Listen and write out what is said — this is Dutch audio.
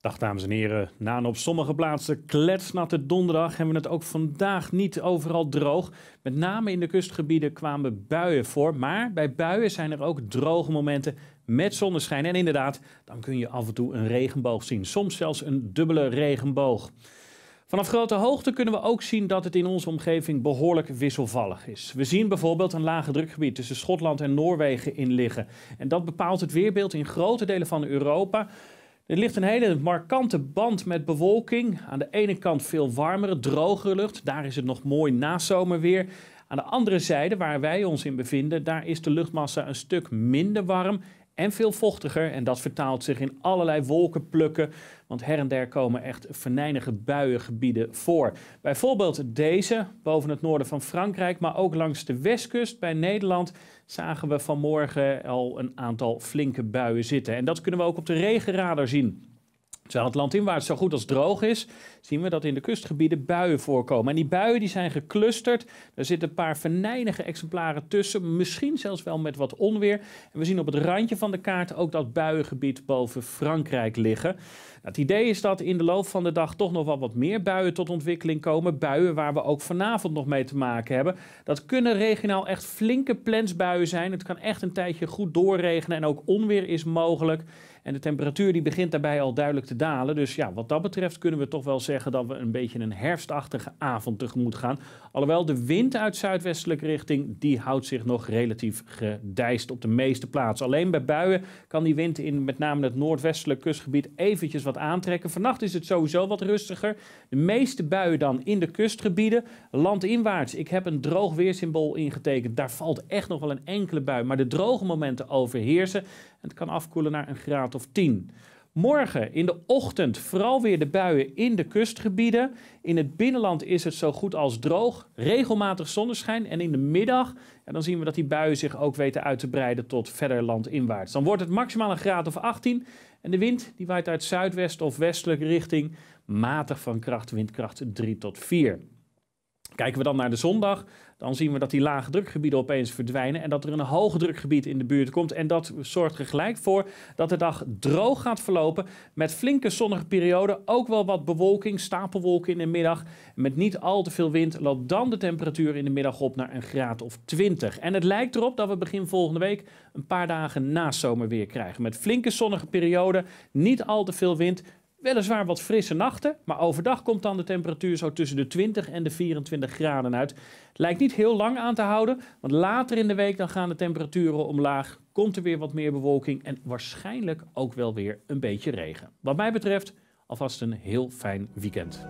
Dag dames en heren. Na een op sommige plaatsen kletsnatte donderdag hebben we het ook vandaag niet overal droog. Met name in de kustgebieden kwamen buien voor. Maar bij buien zijn er ook droge momenten met zonneschijn. En inderdaad, dan kun je af en toe een regenboog zien. Soms zelfs een dubbele regenboog. Vanaf grote hoogte kunnen we ook zien dat het in onze omgeving behoorlijk wisselvallig is. We zien bijvoorbeeld een lage drukgebied tussen Schotland en Noorwegen in liggen. En dat bepaalt het weerbeeld in grote delen van Europa. Er ligt een hele markante band met bewolking. Aan de ene kant veel warmere, drogere lucht. Daar is het nog mooi na-zomerweer. Aan de andere zijde, waar wij ons in bevinden, daar is de luchtmassa een stuk minder warm en veel vochtiger. En dat vertaalt zich in allerlei wolkenplukken, want her en der komen echt venijnige buiengebieden voor. Bijvoorbeeld deze boven het noorden van Frankrijk, maar ook langs de westkust bij Nederland zagen we vanmorgen al een aantal flinke buien zitten. En dat kunnen we ook op de regenradar zien. Terwijl het land het zo goed als droog is, zien we dat in de kustgebieden buien voorkomen. En die buien die zijn geclusterd. Er zitten een paar venijnige exemplaren tussen, misschien zelfs wel met wat onweer. En we zien op het randje van de kaart ook dat buiengebied boven Frankrijk liggen. Nou, het idee is dat in de loop van de dag toch nog wel wat meer buien tot ontwikkeling komen. Buien waar we ook vanavond nog mee te maken hebben. Dat kunnen regionaal echt flinke plensbuien zijn. Het kan echt een tijdje goed doorregenen en ook onweer is mogelijk. En de temperatuur die begint daarbij al duidelijk te dalen. Dus ja, wat dat betreft kunnen we toch wel zeggen dat we een beetje een herfstachtige avond tegemoet gaan. Alhoewel de wind uit zuidwestelijke richting, die houdt zich nog relatief gedijst op de meeste plaatsen. Alleen bij buien kan die wind in met name het noordwestelijk kustgebied eventjes wat aantrekken. Vannacht is het sowieso wat rustiger. De meeste buien dan in de kustgebieden. Landinwaarts, ik heb een droog weersymbool ingetekend. Daar valt echt nog wel een enkele bui, maar de droge momenten overheersen. En het kan afkoelen naar een graad of 10. Morgen in de ochtend vooral weer de buien in de kustgebieden. In het binnenland is het zo goed als droog. Regelmatig zonneschijn. En in de middag ja, dan zien we dat die buien zich ook weten uit te breiden tot verder landinwaarts. Dan wordt het maximaal een graad of 18. En de wind die waait uit zuidwest of westelijke richting. Matig van kracht, windkracht 3 tot 4. Kijken we dan naar de zondag, dan zien we dat die lage drukgebieden opeens verdwijnen en dat er een hoog drukgebied in de buurt komt. En dat zorgt er gelijk voor dat de dag droog gaat verlopen met flinke zonnige perioden, ook wel wat bewolking, stapelwolken in de middag. Met niet al te veel wind loopt dan de temperatuur in de middag op naar een graad of 20. En het lijkt erop dat we begin volgende week een paar dagen na zomerweer krijgen. Met flinke zonnige perioden, niet al te veel wind, Weliswaar wat frisse nachten, maar overdag komt dan de temperatuur zo tussen de 20 en de 24 graden uit. Lijkt niet heel lang aan te houden, want later in de week dan gaan de temperaturen omlaag, komt er weer wat meer bewolking en waarschijnlijk ook wel weer een beetje regen. Wat mij betreft alvast een heel fijn weekend.